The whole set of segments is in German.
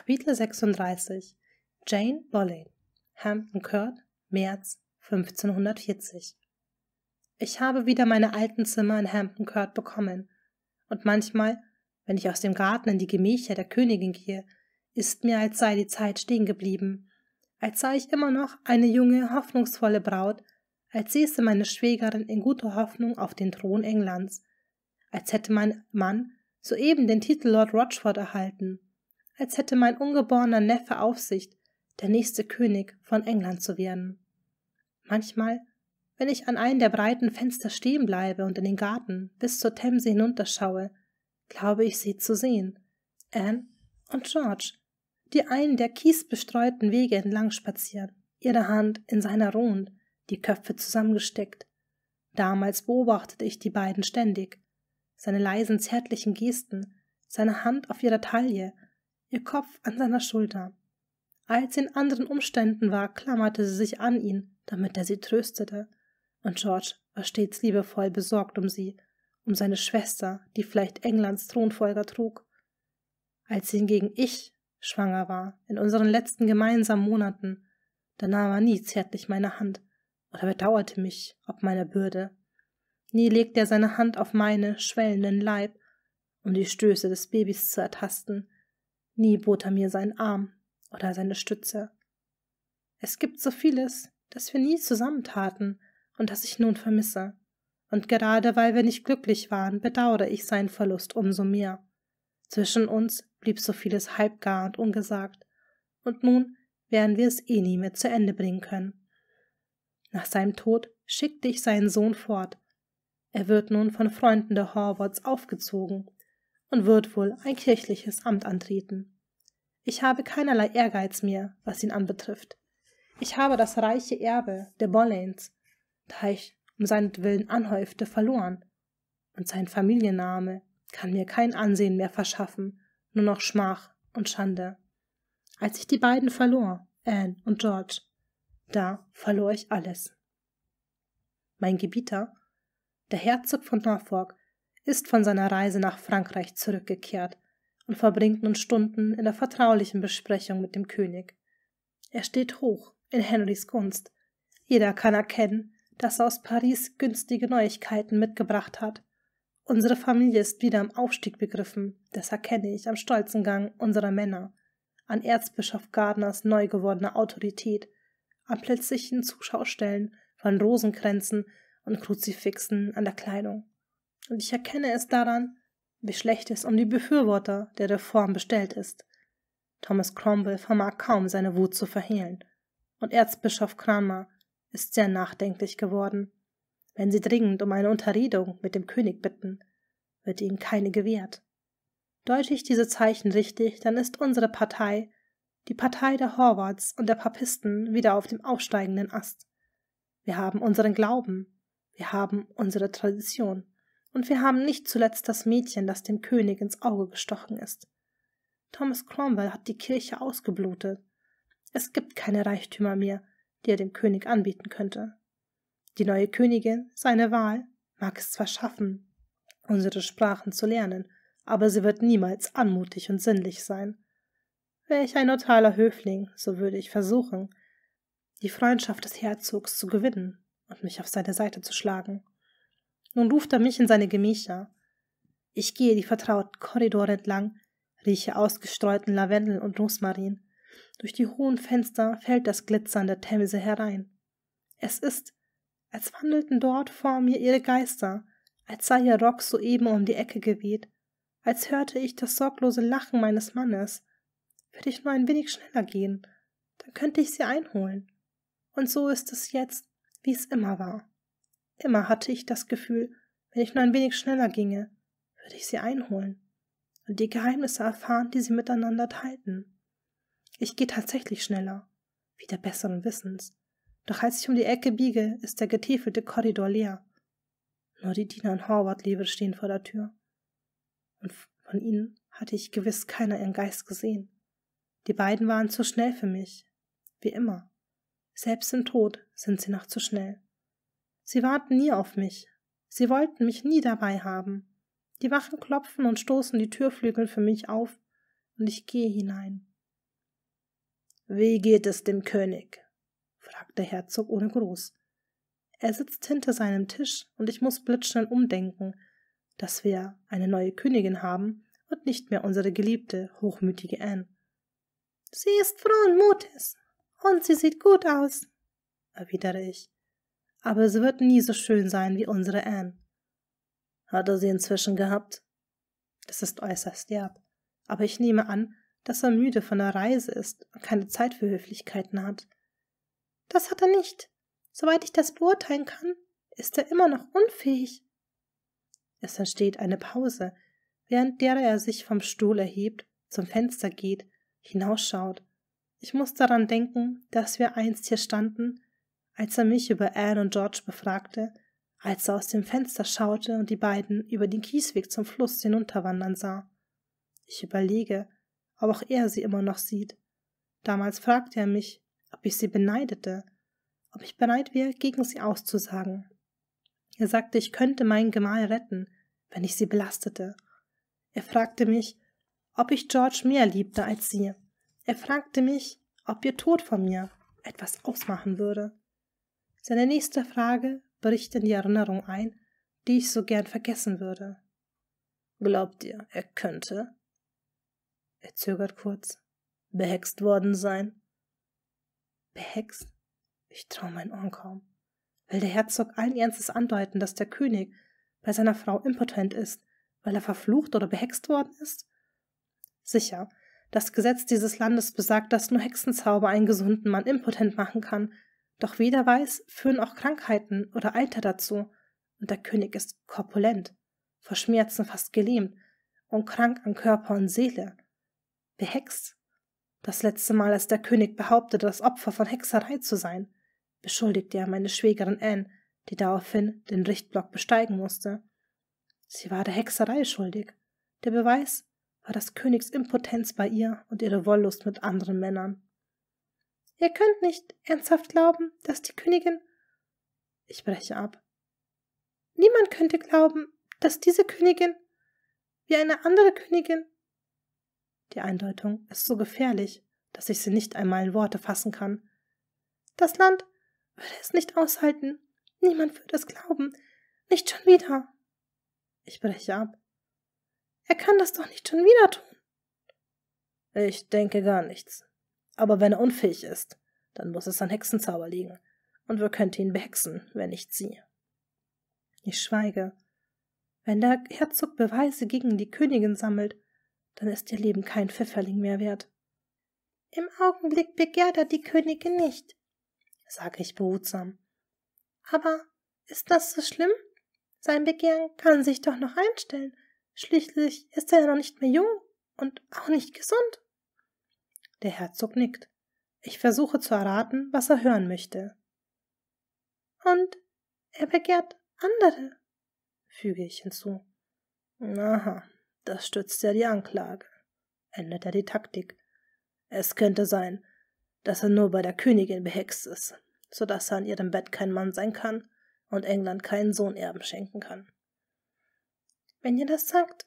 Kapitel 36 Jane Boleyn Hampton Court, März 1540 Ich habe wieder meine alten Zimmer in Hampton Court bekommen, und manchmal, wenn ich aus dem Garten in die Gemächer der Königin gehe, ist mir, als sei die Zeit stehen geblieben, als sei ich immer noch eine junge, hoffnungsvolle Braut, als säße meine Schwägerin in guter Hoffnung auf den Thron Englands, als hätte mein Mann soeben den Titel Lord Rochford erhalten als hätte mein ungeborener Neffe Aufsicht, der nächste König von England zu werden. Manchmal, wenn ich an einem der breiten Fenster stehen bleibe und in den Garten bis zur Themse hinunterschaue, glaube ich sie zu sehen. Anne und George, die einen der kiesbestreuten Wege entlang spazieren, ihre Hand in seiner ruhend, die Köpfe zusammengesteckt. Damals beobachtete ich die beiden ständig. Seine leisen zärtlichen Gesten, seine Hand auf ihrer Taille, ihr Kopf an seiner Schulter. Als sie in anderen Umständen war, klammerte sie sich an ihn, damit er sie tröstete. Und George war stets liebevoll besorgt um sie, um seine Schwester, die vielleicht Englands Thronfolger trug. Als sie hingegen ich schwanger war, in unseren letzten gemeinsamen Monaten, da nahm er nie zärtlich meine Hand oder bedauerte mich ob meiner Bürde. Nie legte er seine Hand auf meine schwellenden Leib, um die Stöße des Babys zu ertasten, Nie bot er mir seinen Arm oder seine Stütze. Es gibt so vieles, das wir nie zusammentaten und das ich nun vermisse. Und gerade weil wir nicht glücklich waren, bedauere ich seinen Verlust umso mehr. Zwischen uns blieb so vieles halbgar und ungesagt, und nun werden wir es eh nie mehr zu Ende bringen können. Nach seinem Tod schickte ich seinen Sohn fort. Er wird nun von Freunden der Horvaths aufgezogen und wird wohl ein kirchliches Amt antreten. Ich habe keinerlei Ehrgeiz mehr, was ihn anbetrifft. Ich habe das reiche Erbe der Bollens, da ich um seinetwillen anhäufte, verloren. Und sein Familienname kann mir kein Ansehen mehr verschaffen, nur noch Schmach und Schande. Als ich die beiden verlor, Anne und George, da verlor ich alles. Mein Gebieter, der Herzog von Norfolk, ist von seiner Reise nach Frankreich zurückgekehrt und verbringt nun Stunden in der vertraulichen Besprechung mit dem König. Er steht hoch in Henrys Gunst. Jeder kann erkennen, dass er aus Paris günstige Neuigkeiten mitgebracht hat. Unsere Familie ist wieder im Aufstieg begriffen, das erkenne ich am stolzen Gang unserer Männer, an Erzbischof Gardners neu gewordener Autorität, an plötzlichen Zuschaustellen von Rosenkränzen und Kruzifixen an der Kleidung. Und ich erkenne es daran, wie schlecht es um die Befürworter der Reform bestellt ist. Thomas Cromwell vermag kaum seine Wut zu verhehlen, und Erzbischof Cranmer ist sehr nachdenklich geworden. Wenn sie dringend um eine Unterredung mit dem König bitten, wird ihnen keine gewährt. Deute ich diese Zeichen richtig, dann ist unsere Partei, die Partei der Horvaths und der Papisten, wieder auf dem aufsteigenden Ast. Wir haben unseren Glauben, wir haben unsere Tradition. Und wir haben nicht zuletzt das Mädchen, das dem König ins Auge gestochen ist. Thomas Cromwell hat die Kirche ausgeblutet. Es gibt keine Reichtümer mehr, die er dem König anbieten könnte. Die neue Königin, seine Wahl, mag es zwar schaffen, unsere Sprachen zu lernen, aber sie wird niemals anmutig und sinnlich sein. Wäre ich ein neutraler Höfling, so würde ich versuchen, die Freundschaft des Herzogs zu gewinnen und mich auf seine Seite zu schlagen. Nun ruft er mich in seine Gemächer. Ich gehe die vertrauten Korridore entlang, rieche ausgestreuten Lavendel und Rosmarin. Durch die hohen Fenster fällt das Glitzern der Themse herein. Es ist, als wandelten dort vor mir ihre Geister, als sei ihr Rock soeben um die Ecke geweht, als hörte ich das sorglose Lachen meines Mannes. Würde ich nur ein wenig schneller gehen, dann könnte ich sie einholen. Und so ist es jetzt, wie es immer war. Immer hatte ich das Gefühl, wenn ich nur ein wenig schneller ginge, würde ich sie einholen und die Geheimnisse erfahren, die sie miteinander teilten. Ich gehe tatsächlich schneller, wieder besseren Wissens. Doch als ich um die Ecke biege, ist der getäfelte Korridor leer. Nur die Diener und Horvath-Lewe stehen vor der Tür. Und von ihnen hatte ich gewiss keiner ihren Geist gesehen. Die beiden waren zu schnell für mich. Wie immer. Selbst im Tod sind sie noch zu schnell. Sie warten nie auf mich. Sie wollten mich nie dabei haben. Die Wachen klopfen und stoßen die Türflügel für mich auf, und ich gehe hinein. Wie geht es dem König? fragt der Herzog ohne Gruß. Er sitzt hinter seinem Tisch, und ich muss blitzschnell umdenken, dass wir eine neue Königin haben und nicht mehr unsere geliebte, hochmütige Anne. Sie ist frohen Mutes, und sie sieht gut aus, erwidere ich aber sie wird nie so schön sein wie unsere Anne. Hat er sie inzwischen gehabt? Das ist äußerst derb, aber ich nehme an, dass er müde von der Reise ist und keine Zeit für Höflichkeiten hat. Das hat er nicht. Soweit ich das beurteilen kann, ist er immer noch unfähig. Es entsteht eine Pause, während der er sich vom Stuhl erhebt, zum Fenster geht, hinausschaut. Ich muss daran denken, dass wir einst hier standen als er mich über Anne und George befragte, als er aus dem Fenster schaute und die beiden über den Kiesweg zum Fluss hinunterwandern sah. Ich überlege, ob auch er sie immer noch sieht. Damals fragte er mich, ob ich sie beneidete, ob ich bereit wäre, gegen sie auszusagen. Er sagte, ich könnte meinen Gemahl retten, wenn ich sie belastete. Er fragte mich, ob ich George mehr liebte als sie. Er fragte mich, ob ihr Tod von mir etwas ausmachen würde. Seine nächste Frage bricht in die Erinnerung ein, die ich so gern vergessen würde. Glaubt ihr, er könnte? Er zögert kurz. Behext worden sein? Behext? Ich traue meinen Ohren kaum. Will der Herzog allen Ernstes andeuten, dass der König bei seiner Frau impotent ist, weil er verflucht oder behext worden ist? Sicher, das Gesetz dieses Landes besagt, dass nur Hexenzauber einen gesunden Mann impotent machen kann, doch wie der weiß, führen auch Krankheiten oder Alter dazu, und der König ist korpulent, vor Schmerzen fast gelähmt und krank an Körper und Seele. Behext. Das letzte Mal, als der König behauptete, das Opfer von Hexerei zu sein, beschuldigte er meine Schwägerin Anne, die daraufhin den Richtblock besteigen musste. Sie war der Hexerei schuldig. Der Beweis war das Impotenz bei ihr und ihre Wollust mit anderen Männern. Ihr könnt nicht ernsthaft glauben, dass die Königin. Ich breche ab. Niemand könnte glauben, dass diese Königin wie eine andere Königin. Die Eindeutung ist so gefährlich, dass ich sie nicht einmal in Worte fassen kann. Das Land würde es nicht aushalten. Niemand würde es glauben. Nicht schon wieder. Ich breche ab. Er kann das doch nicht schon wieder tun. Ich denke gar nichts. Aber wenn er unfähig ist, dann muss es an Hexenzauber liegen. Und wer könnte ihn behexen, wenn nicht sie? Ich schweige. Wenn der Herzog Beweise gegen die Königin sammelt, dann ist ihr Leben kein Pfifferling mehr wert. Im Augenblick begehrt er die Königin nicht, sage ich behutsam. Aber ist das so schlimm? Sein Begehren kann sich doch noch einstellen. Schließlich ist er ja noch nicht mehr jung und auch nicht gesund. Der Herzog nickt. Ich versuche zu erraten, was er hören möchte. Und er begehrt andere, füge ich hinzu. Aha, das stützt ja die Anklage, endet er die Taktik. Es könnte sein, dass er nur bei der Königin behext ist, so dass er an ihrem Bett kein Mann sein kann und England keinen Sohn Erben schenken kann. Wenn ihr das sagt,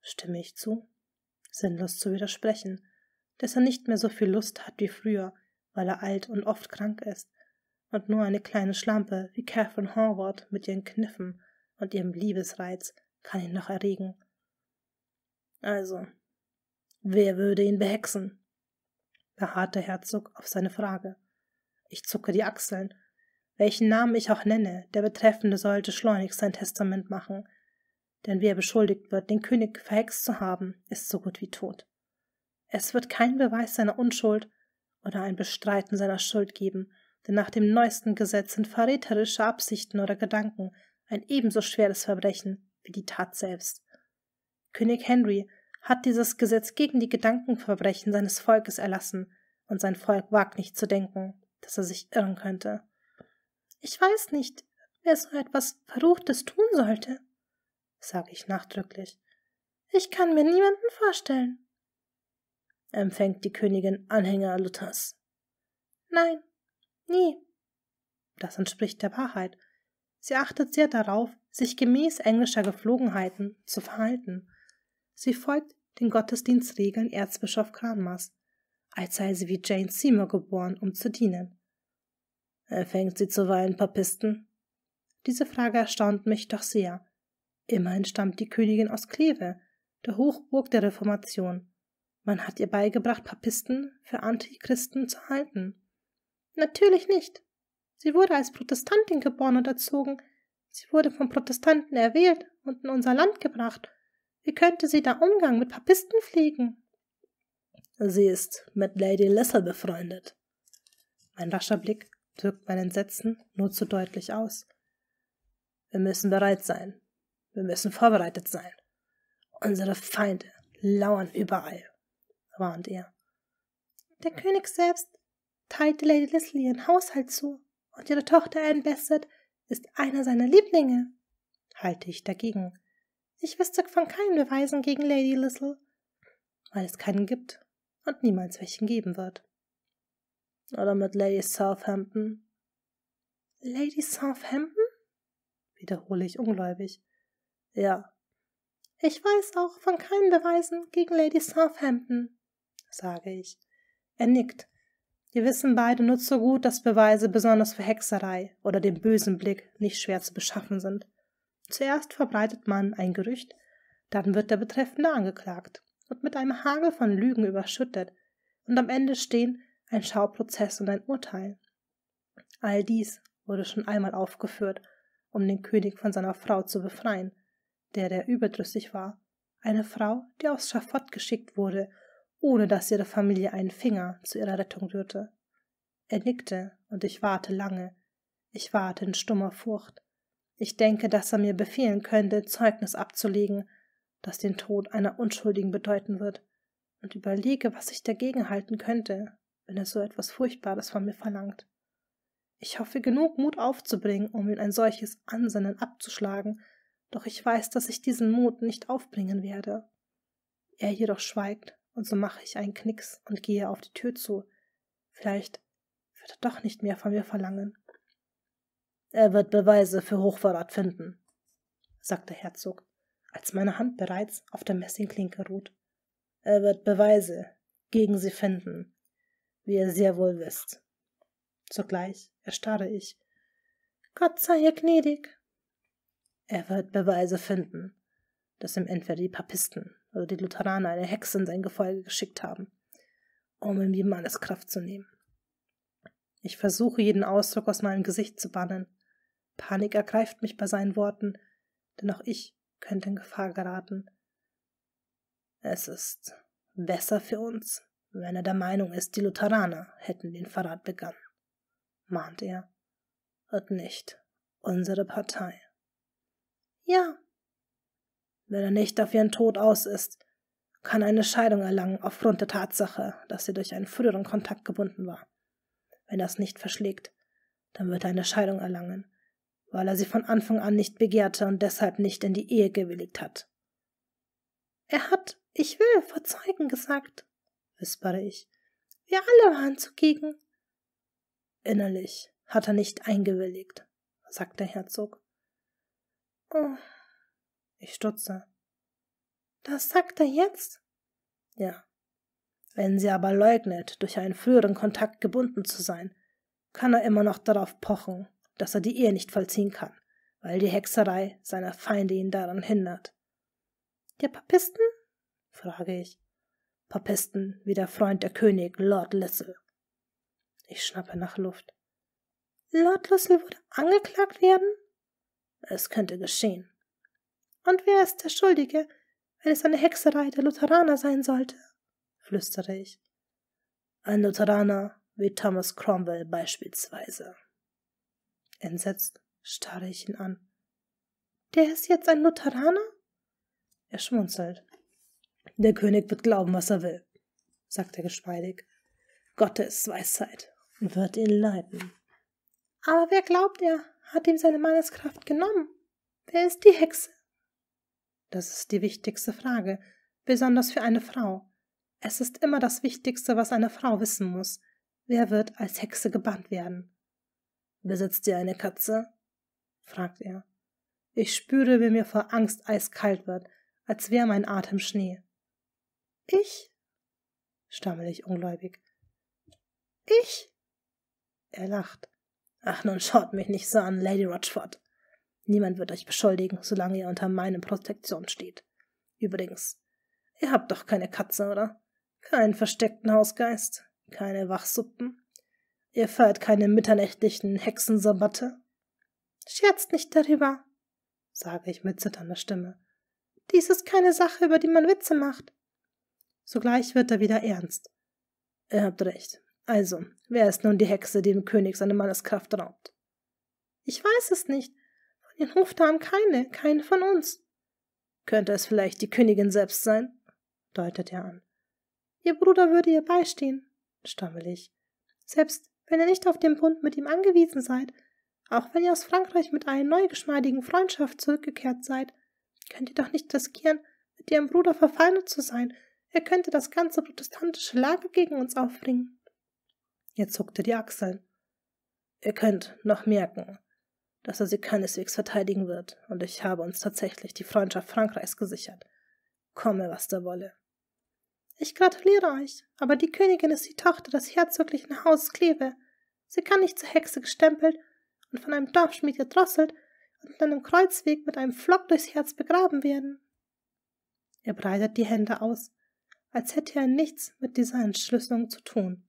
stimme ich zu, sinnlos zu widersprechen, dass er nicht mehr so viel Lust hat wie früher, weil er alt und oft krank ist und nur eine kleine Schlampe wie Catherine Horvath mit ihren Kniffen und ihrem Liebesreiz kann ihn noch erregen. Also, wer würde ihn behexen? beharrte Herzog auf seine Frage. Ich zucke die Achseln. Welchen Namen ich auch nenne, der Betreffende sollte schleunigst sein Testament machen. Denn wer beschuldigt wird, den König verhext zu haben, ist so gut wie tot. Es wird keinen Beweis seiner Unschuld oder ein Bestreiten seiner Schuld geben, denn nach dem neuesten Gesetz sind verräterische Absichten oder Gedanken ein ebenso schweres Verbrechen wie die Tat selbst. König Henry hat dieses Gesetz gegen die Gedankenverbrechen seines Volkes erlassen, und sein Volk wagt nicht zu denken, dass er sich irren könnte. Ich weiß nicht, wer so etwas Verruchtes tun sollte, sage ich nachdrücklich. Ich kann mir niemanden vorstellen empfängt die Königin Anhänger Luthers. Nein, nie. Das entspricht der Wahrheit. Sie achtet sehr darauf, sich gemäß englischer Gepflogenheiten zu verhalten. Sie folgt den Gottesdienstregeln Erzbischof Cranmers, als sei sie wie Jane Seymour geboren, um zu dienen. Empfängt äh, sie zuweilen Papisten? Diese Frage erstaunt mich doch sehr. Immerhin stammt die Königin aus Kleve, der Hochburg der Reformation. Man hat ihr beigebracht, Papisten für Antichristen zu halten. Natürlich nicht. Sie wurde als Protestantin geboren und erzogen. Sie wurde von Protestanten erwählt und in unser Land gebracht. Wie könnte sie da Umgang mit Papisten pflegen? Sie ist mit Lady Lessel befreundet. Ein rascher Blick drückt mein Entsetzen nur zu deutlich aus. Wir müssen bereit sein. Wir müssen vorbereitet sein. Unsere Feinde lauern überall warnt er. Der König selbst teilte Lady Leslie ihren Haushalt zu und ihre Tochter Anne Bassett ist einer seiner Lieblinge, halte ich dagegen. Ich wüsste von keinen Beweisen gegen Lady Little, weil es keinen gibt und niemals welchen geben wird. Oder mit Lady Southampton? Lady Southampton? wiederhole ich ungläubig. Ja. Ich weiß auch von keinen Beweisen gegen Lady Southampton, sage ich. Er nickt. Wir wissen beide nur zu gut, dass Beweise besonders für Hexerei oder den bösen Blick nicht schwer zu beschaffen sind. Zuerst verbreitet man ein Gerücht, dann wird der Betreffende angeklagt und mit einem Hagel von Lügen überschüttet, und am Ende stehen ein Schauprozess und ein Urteil. All dies wurde schon einmal aufgeführt, um den König von seiner Frau zu befreien, der der überdrüssig war, eine Frau, die aufs Schafott geschickt wurde ohne dass ihre Familie einen Finger zu ihrer Rettung rührte. Er nickte, und ich warte lange. Ich warte in stummer Furcht. Ich denke, dass er mir befehlen könnte, Zeugnis abzulegen, das den Tod einer Unschuldigen bedeuten wird, und überlege, was ich dagegen halten könnte, wenn er so etwas Furchtbares von mir verlangt. Ich hoffe genug Mut aufzubringen, um ihm ein solches Ansinnen abzuschlagen, doch ich weiß, dass ich diesen Mut nicht aufbringen werde. Er jedoch schweigt und so mache ich einen Knicks und gehe auf die Tür zu. Vielleicht wird er doch nicht mehr von mir verlangen. Er wird Beweise für Hochverrat finden, sagt der Herzog, als meine Hand bereits auf der Messingklinke ruht. Er wird Beweise gegen sie finden, wie ihr sehr wohl wisst. Zugleich erstarre ich. Gott sei ihr gnädig. Er wird Beweise finden. dass ihm entweder die Papisten also die Lutheraner, eine Hexe in sein Gefolge geschickt haben, um ihm die Manneskraft zu nehmen. Ich versuche, jeden Ausdruck aus meinem Gesicht zu bannen. Panik ergreift mich bei seinen Worten, denn auch ich könnte in Gefahr geraten. Es ist besser für uns, wenn er der Meinung ist, die Lutheraner hätten den Verrat begangen, mahnt er, und nicht unsere Partei. Ja, wenn er nicht auf ihren Tod aus ist, kann eine Scheidung erlangen aufgrund der Tatsache, dass sie durch einen früheren Kontakt gebunden war. Wenn das nicht verschlägt, dann wird er eine Scheidung erlangen, weil er sie von Anfang an nicht begehrte und deshalb nicht in die Ehe gewilligt hat. Er hat Ich will vor Zeugen gesagt, wispere ich. Wir alle waren zugegen. Innerlich hat er nicht eingewilligt, sagt der Herzog. Oh, ich stutze. Das sagt er jetzt? Ja. Wenn sie aber leugnet, durch einen früheren Kontakt gebunden zu sein, kann er immer noch darauf pochen, dass er die Ehe nicht vollziehen kann, weil die Hexerei seiner Feinde ihn daran hindert. Der Papisten? frage ich. Papisten wie der Freund der König, Lord Lissel. Ich schnappe nach Luft. Lord Lissel würde angeklagt werden? Es könnte geschehen. Und wer ist der Schuldige, wenn es eine Hexerei der Lutheraner sein sollte? flüsterte ich. Ein Lutheraner wie Thomas Cromwell beispielsweise. Entsetzt starre ich ihn an. Der ist jetzt ein Lutheraner? Er schmunzelt. Der König wird glauben, was er will, sagt er geschmeidig. Gottes Weisheit wird ihn leiten. Aber wer glaubt er, hat ihm seine Manneskraft genommen? Wer ist die Hexe? Das ist die wichtigste Frage, besonders für eine Frau. Es ist immer das Wichtigste, was eine Frau wissen muss. Wer wird als Hexe gebannt werden? Besitzt ihr eine Katze? fragt er. Ich spüre, wie mir vor Angst eiskalt wird, als wäre mein Atem Schnee. Ich? stammel ich ungläubig. Ich? Er lacht. Ach, nun schaut mich nicht so an, Lady Rochford. Niemand wird euch beschuldigen, solange ihr unter meiner Protektion steht. Übrigens, ihr habt doch keine Katze, oder? Keinen versteckten Hausgeist? Keine Wachsuppen? Ihr feiert keine mitternächtlichen Hexensabatte? Scherzt nicht darüber, sage ich mit zitternder Stimme. Dies ist keine Sache, über die man Witze macht. Sogleich wird er wieder ernst. Ihr habt recht. Also, wer ist nun die Hexe, die dem König seine Manneskraft raubt? Ich weiß es nicht. Im Hofdarm keine, keine von uns. Könnte es vielleicht die Königin selbst sein? deutet er an. Ihr Bruder würde ihr beistehen, stammel ich. Selbst wenn ihr nicht auf den Bund mit ihm angewiesen seid, auch wenn ihr aus Frankreich mit einer neugeschmeidigen Freundschaft zurückgekehrt seid, könnt ihr doch nicht riskieren, mit ihrem Bruder verfeindet zu sein. Er könnte das ganze protestantische Lager gegen uns aufbringen. Er zuckte die Achseln. Ihr könnt noch merken, dass er sie keineswegs verteidigen wird, und ich habe uns tatsächlich die Freundschaft Frankreichs gesichert. Komme, was da wolle. Ich gratuliere euch, aber die Königin ist die Tochter des herzoglichen Hauses Kleve. Sie kann nicht zur Hexe gestempelt und von einem Dorfschmied gedrosselt und in einem Kreuzweg mit einem Flock durchs Herz begraben werden. Er breitet die Hände aus, als hätte er nichts mit dieser Entschlüsselung zu tun.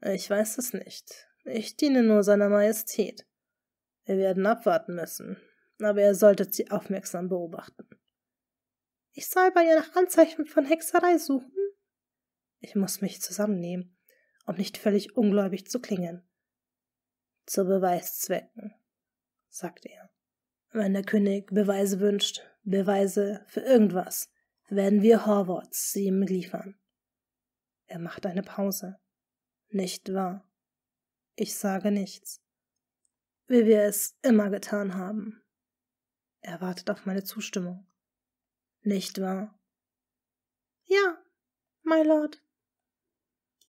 Ich weiß es nicht. Ich diene nur seiner Majestät. Wir werden abwarten müssen, aber ihr solltet sie aufmerksam beobachten. Ich soll bei ihr nach Anzeichen von Hexerei suchen? Ich muss mich zusammennehmen, um nicht völlig ungläubig zu klingen. Zu Beweiszwecken, sagte er. Wenn der König Beweise wünscht, Beweise für irgendwas, werden wir Horvaths sie ihm liefern. Er macht eine Pause. Nicht wahr? Ich sage nichts wie wir es immer getan haben. Er wartet auf meine Zustimmung. Nicht wahr? Ja, my lord.